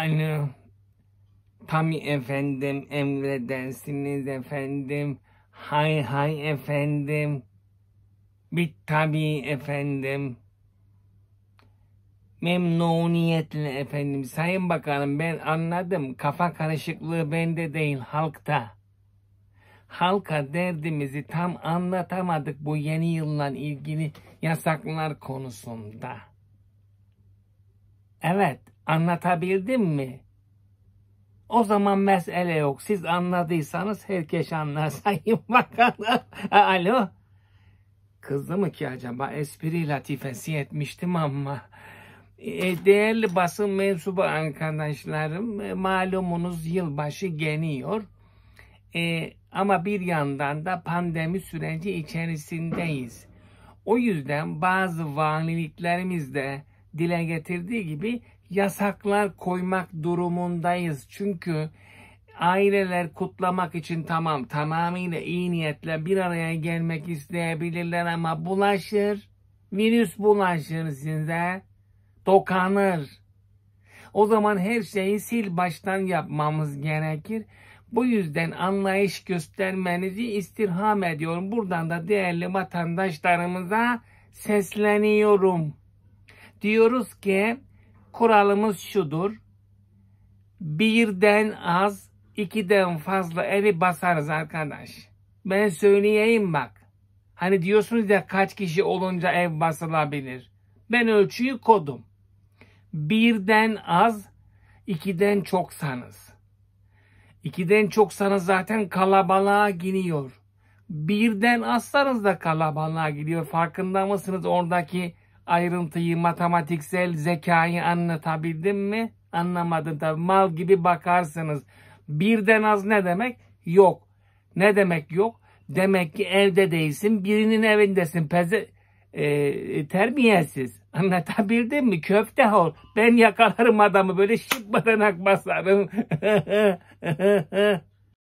Alo. Tabi efendim emredersiniz efendim. Hay hay efendim. Bit tabi efendim. Memnuniyetle efendim. Sayın Bakanım ben anladım. Kafa karışıklığı bende değil halkta. Halka derdimizi tam anlatamadık bu yeni yılla ilgili yasaklar konusunda. Evet Anlatabildim mi? O zaman mesele yok. Siz anladıysanız herkes anlar sayın bakalım. Alo. Kızdı mı ki acaba? Espri latifesi etmiştim ama. E, değerli basın mensubu arkadaşlarım, e, malumunuz yılbaşı geliyor. E, ama bir yandan da pandemi süreci içerisindeyiz. O yüzden bazı valiliklerimiz de dile getirdiği gibi yasaklar koymak durumundayız. Çünkü aileler kutlamak için tamam tamamıyla iyi niyetle bir araya gelmek isteyebilirler ama bulaşır. Virüs bulaşır size. Dokanır. O zaman her şeyi sil baştan yapmamız gerekir. Bu yüzden anlayış göstermenizi istirham ediyorum. Buradan da değerli vatandaşlarımıza sesleniyorum. Diyoruz ki kuralımız şudur. Birden az, ikiden fazla evi basarız arkadaş. Ben söyleyeyim bak. Hani diyorsunuz ya kaç kişi olunca ev basılabilir. Ben ölçüyü kodum. Birden az, ikiden çoksanız. İkiden çoksanız zaten kalabalığa giniyor. Birden azsanız da kalabalığa gidiyor. Farkında mısınız oradaki ayrıntıyı, matematiksel zekayı anlatabildim mi? Anlamadın tabi. Mal gibi bakarsınız. Birden az ne demek? Yok. Ne demek yok? Demek ki evde değilsin, birinin evindesin. Peze, e, e terbiyesiz. Anlatabildim mi? Köfte ol. Ben yakalarım adamı böyle şıp basarım.